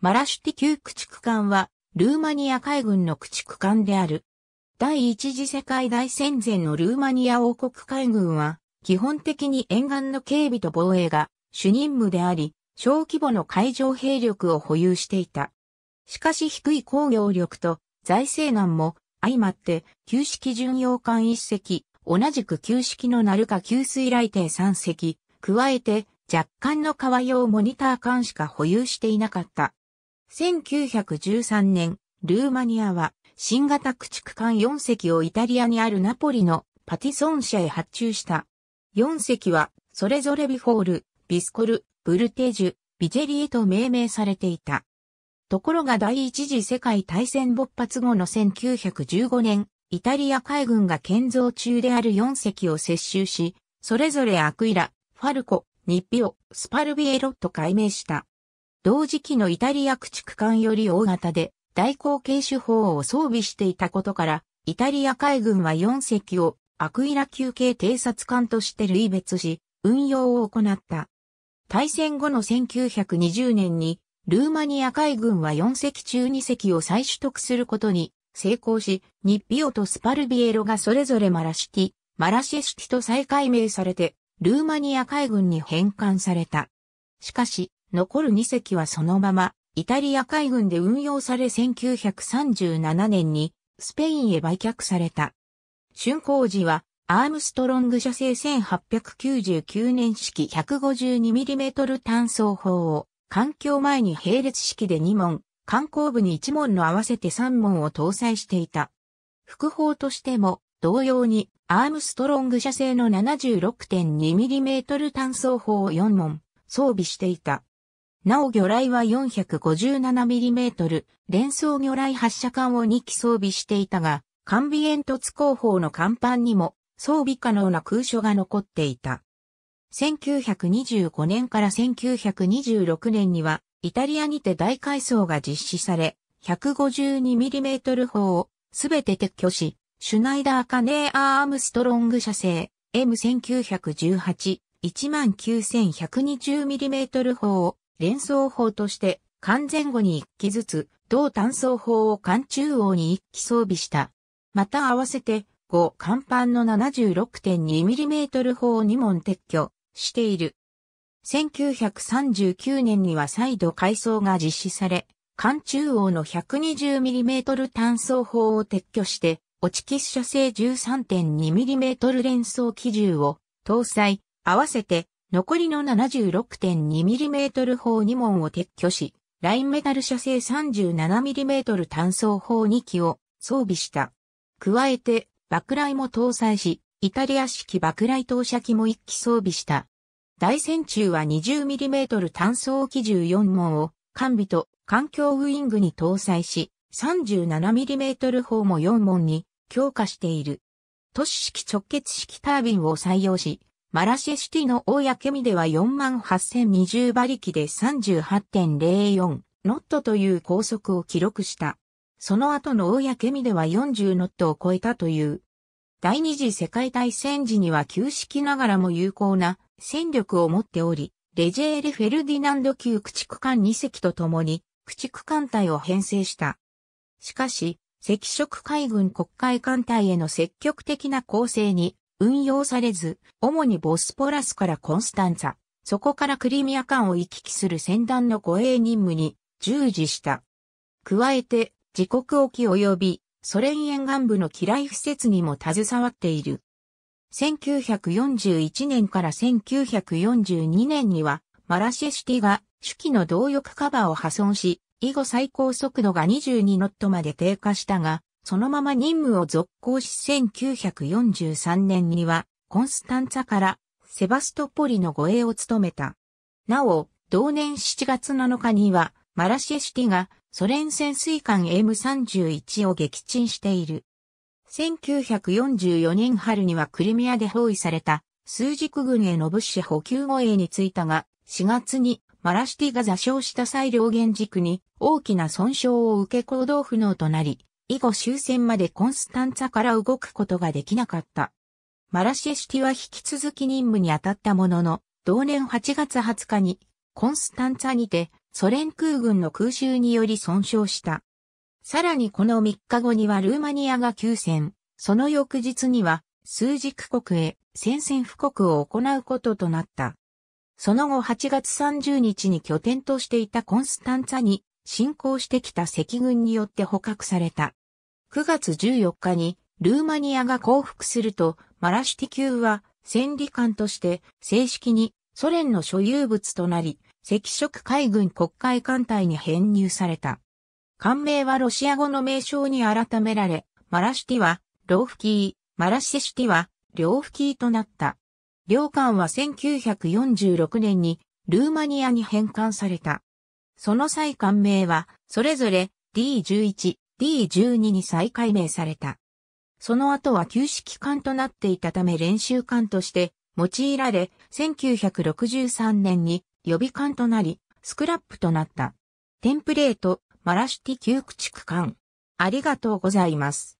マラシュティ級駆逐艦は、ルーマニア海軍の駆逐艦である。第一次世界大戦前のルーマニア王国海軍は、基本的に沿岸の警備と防衛が主任務であり、小規模の海上兵力を保有していた。しかし低い工業力と財政難も相まって旧式巡洋艦1隻、同じく旧式のルか給水来艇3隻、加えて若干の川用モニター艦しか保有していなかった。1913年、ルーマニアは新型駆逐艦4隻をイタリアにあるナポリのパティソン社へ発注した。4隻はそれぞれビフォール、ビスコル、ブルテージュ、ビジェリエと命名されていた。ところが第一次世界大戦勃発後の1915年、イタリア海軍が建造中である4隻を接収し、それぞれアクイラ、ファルコ、ニッピオ、スパルビエロと改名した。同時期のイタリア駆逐艦より大型で、大口径手法を装備していたことから、イタリア海軍は4隻をアクイラ級系偵察艦として類別し、運用を行った。大戦後の1920年に、ルーマニア海軍は4隻中2隻を再取得することに成功し、ニッピオとスパルビエロがそれぞれマラシティ、マラシェシティと再改名されて、ルーマニア海軍に返還された。しかし、残る2隻はそのまま、イタリア海軍で運用され1937年に、スペインへ売却された。竣工時は、アームストロング社製1899年式 152mm 単装砲を、環境前に並列式で2門、観光部に1門の合わせて3門を搭載していた。副砲としても、同様に、アームストロング社製の 76.2mm 単装砲を4門、装備していた。なお魚雷は 457mm 連装魚雷発射管を2機装備していたが、艦尾煙突工法の甲板にも装備可能な空所が残っていた。1925年から1926年には、イタリアにて大改装が実施され、152mm 砲をすべて撤去し、シュナイダーカネーアームストロング社製 M1918 19120mm 砲を連想法として、完全後に1機ずつ、同単装法を間中央に1機装備した。また合わせて、5甲板の 76.2mm 砲を2門撤去している。1939年には再度改装が実施され、間中央の 120mm 単装砲を撤去して、落ちス射精 13.2mm 連装機銃を搭載、合わせて残りの 76.2mm 砲2門を撤去し、ラインメタル射精 37mm 単装砲2機を装備した。加えて、爆雷も搭載し、イタリア式爆雷投射機も1機装備した。大戦中は 20mm 単装機14門を、完備と環境ウイングに搭載し、37mm 砲も4門に強化している。都市式直結式タービンを採用し、マラシェシティの大やけみでは48,020馬力で38.04ノットという高速を記録した。その後の大やけみでは40ノットを超えたという。第二次世界大戦時には旧式ながらも有効な戦力を持っており、レジェール・フェルディナンド級駆逐艦2隻と共に駆逐艦隊を編成した。しかし、赤色海軍国会艦隊への積極的な攻勢に運用されず、主にボスポラスからコンスタンツァ、そこからクリミア間を行き来する船団の護衛任務に従事した。加えて、自国沖及びソ連沿岸部の機雷施設にも携わっている。1941年から1942年には、マラシェシティが手記の動力カバーを破損し、以後最高速度が22ノットまで低下したが、そのまま任務を続行し1943年には、コンスタンツァから、セバストポリの護衛を務めた。なお、同年7月7日には、マラシェシティがソ連潜水艦 M31 を撃沈している。1944年春にはクリミアで包囲された数軸軍への物資補給護衛についたが、4月にマラシティが座礁した際両原軸に大きな損傷を受け行動不能となり、以後終戦までコンスタンツァから動くことができなかった。マラシェシティは引き続き任務に当たったものの、同年8月20日にコンスタンツァにてソ連空軍の空襲により損傷した。さらにこの3日後にはルーマニアが休戦、その翌日には数軸国へ宣戦布告を行うこととなった。その後8月30日に拠点としていたコンスタンツァに進行してきた赤軍によって捕獲された。9月14日にルーマニアが降伏すると、マラシュティ級は戦利艦として正式にソ連の所有物となり、赤色海軍国会艦隊に編入された。艦名はロシア語の名称に改められ、マラシュティは、ローフキー、マラシシュティは、両フキーとなった。両艦は1946年にルーマニアに返還された。その際艦名は、それぞれ D11、D12 に再改名された。その後は旧式艦となっていたため練習艦として用いられ、1963年に予備艦となり、スクラップとなった。テンプレート、マラシュティ旧駆逐艦。ありがとうございます。